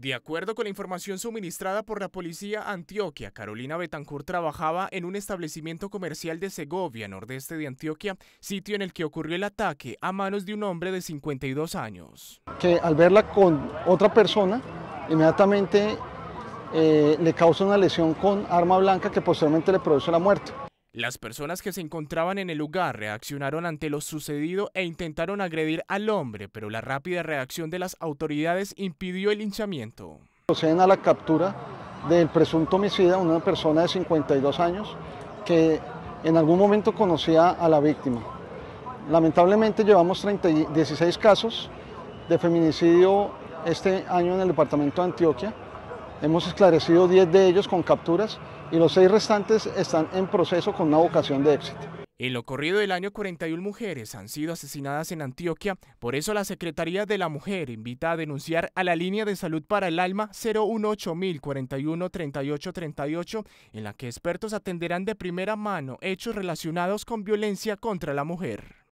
De acuerdo con la información suministrada por la policía Antioquia, Carolina Betancourt trabajaba en un establecimiento comercial de Segovia, nordeste de Antioquia, sitio en el que ocurrió el ataque a manos de un hombre de 52 años. Que al verla con otra persona, inmediatamente eh, le causa una lesión con arma blanca que posteriormente le produce la muerte. Las personas que se encontraban en el lugar reaccionaron ante lo sucedido e intentaron agredir al hombre, pero la rápida reacción de las autoridades impidió el linchamiento. Proceden a la captura del presunto homicida, una persona de 52 años, que en algún momento conocía a la víctima. Lamentablemente llevamos 36 16 casos de feminicidio este año en el departamento de Antioquia. Hemos esclarecido 10 de ellos con capturas y los 6 restantes están en proceso con una vocación de éxito. En lo corrido del año, 41 mujeres han sido asesinadas en Antioquia. Por eso la Secretaría de la Mujer invita a denunciar a la línea de salud para el alma 018-041-3838, en la que expertos atenderán de primera mano hechos relacionados con violencia contra la mujer.